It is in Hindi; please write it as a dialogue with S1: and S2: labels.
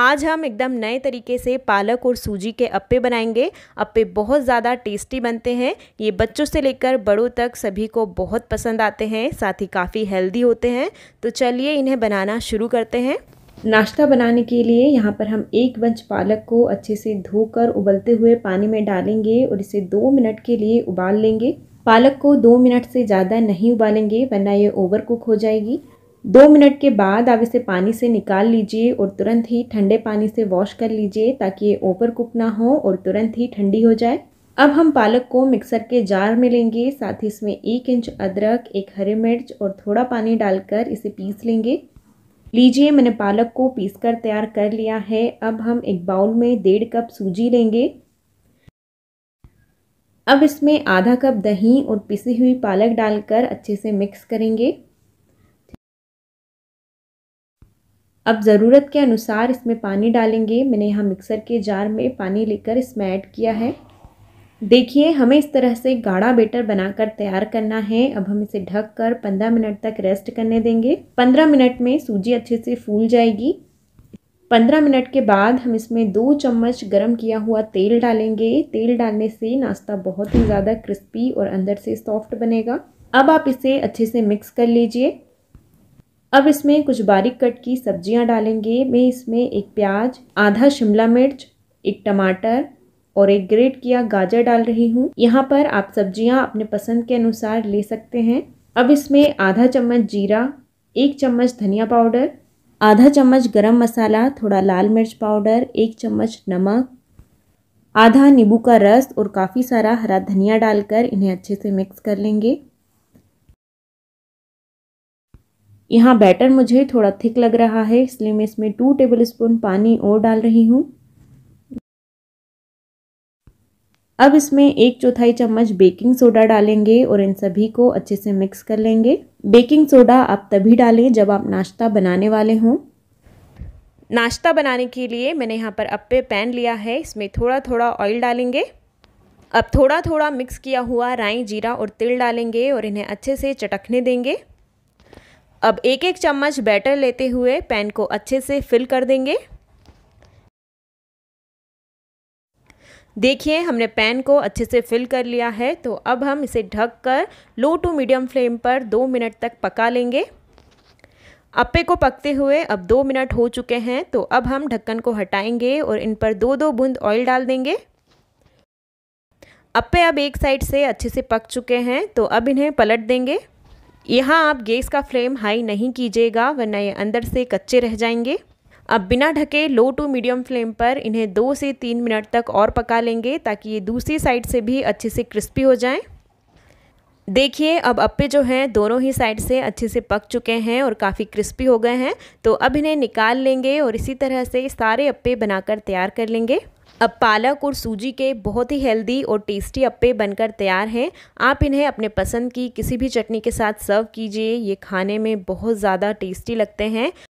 S1: आज हम एकदम नए तरीके से पालक और सूजी के अप्पे बनाएंगे अप्पे बहुत ज़्यादा टेस्टी बनते हैं ये बच्चों से लेकर बड़ों तक सभी को बहुत पसंद आते हैं साथ ही काफ़ी हेल्दी होते हैं तो चलिए इन्हें बनाना शुरू करते हैं नाश्ता बनाने के लिए यहाँ पर हम एक बंच पालक को अच्छे से धोकर उबलते हुए पानी में डालेंगे और इसे दो मिनट के लिए उबाल लेंगे पालक को दो मिनट से ज़्यादा नहीं उबालेंगे वरना ये ओवर कुक हो जाएगी दो मिनट के बाद आप इसे पानी से निकाल लीजिए और तुरंत ही ठंडे पानी से वॉश कर लीजिए ताकि ये ओवर कुक ना हो और तुरंत ही ठंडी हो जाए अब हम पालक को मिक्सर के जार में लेंगे साथ ही इसमें एक इंच अदरक एक हरी मिर्च और थोड़ा पानी डालकर इसे पीस लेंगे लीजिए मैंने पालक को पीस कर तैयार कर लिया है अब हम एक बाउल में डेढ़ कप सूजी लेंगे अब इसमें आधा कप दही और पिसी हुई पालक डालकर अच्छे से मिक्स करेंगे अब ज़रूरत के अनुसार इसमें पानी डालेंगे मैंने यहाँ मिक्सर के जार में पानी लेकर इसमें ऐड किया है देखिए हमें इस तरह से गाढ़ा बेटर बनाकर तैयार करना है अब हम इसे ढक कर पंद्रह मिनट तक रेस्ट करने देंगे पंद्रह मिनट में सूजी अच्छे से फूल जाएगी पंद्रह मिनट के बाद हम इसमें दो चम्मच गरम किया हुआ तेल डालेंगे तेल डालने से नाश्ता बहुत ही ज़्यादा क्रिस्पी और अंदर से सॉफ्ट बनेगा अब आप इसे अच्छे से मिक्स कर लीजिए अब इसमें कुछ बारीक कट की सब्जियां डालेंगे मैं इसमें एक प्याज आधा शिमला मिर्च एक टमाटर और एक ग्रेट किया गाजर डाल रही हूँ यहाँ पर आप सब्जियाँ अपने पसंद के अनुसार ले सकते हैं अब इसमें आधा चम्मच जीरा एक चम्मच धनिया पाउडर आधा चम्मच गरम मसाला थोड़ा लाल मिर्च पाउडर एक चम्मच नमक आधा नींबू का रस और काफ़ी सारा हरा धनिया डालकर इन्हें अच्छे से मिक्स कर लेंगे यहाँ बैटर मुझे थोड़ा थिक लग रहा है इसलिए मैं इसमें टू टेबल स्पून पानी और डाल रही हूँ अब इसमें एक चौथाई चम्मच बेकिंग सोडा डालेंगे और इन सभी को अच्छे से मिक्स कर लेंगे बेकिंग सोडा आप तभी डालें जब आप नाश्ता बनाने वाले हों नाश्ता बनाने के लिए मैंने यहाँ पर अप्पे पैन लिया है इसमें थोड़ा थोड़ा ऑयल डालेंगे अब थोड़ा थोड़ा मिक्स किया हुआ राई जीरा और तिल डालेंगे और इन्हें अच्छे से चटकने देंगे अब एक एक चम्मच बैटर लेते हुए पैन को अच्छे से फिल कर देंगे देखिए हमने पैन को अच्छे से फिल कर लिया है तो अब हम इसे ढककर लो टू मीडियम फ्लेम पर दो मिनट तक पका लेंगे अप्पे को पकते हुए अब दो मिनट हो चुके हैं तो अब हम ढक्कन को हटाएंगे और इन पर दो दो बूंद ऑयल डाल देंगे अप्पे अब एक साइड से अच्छे से पक चुके हैं तो अब इन्हें पलट देंगे यहाँ आप गैस का फ्लेम हाई नहीं कीजिएगा वरना ये अंदर से कच्चे रह जाएंगे अब बिना ढके लो टू मीडियम फ्लेम पर इन्हें दो से तीन मिनट तक और पका लेंगे ताकि ये दूसरी साइड से भी अच्छे से क्रिस्पी हो जाएं। देखिए अब अप्पे जो हैं दोनों ही साइड से अच्छे से पक चुके हैं और काफ़ी क्रिस्पी हो गए हैं तो अब इन्हें निकाल लेंगे और इसी तरह से सारे अप्पे बनाकर तैयार कर लेंगे अब पालक और सूजी के बहुत ही हेल्दी और टेस्टी अप्पे बनकर तैयार हैं आप इन्हें अपने पसंद की किसी भी चटनी के साथ सर्व कीजिए ये खाने में बहुत ज़्यादा टेस्टी लगते हैं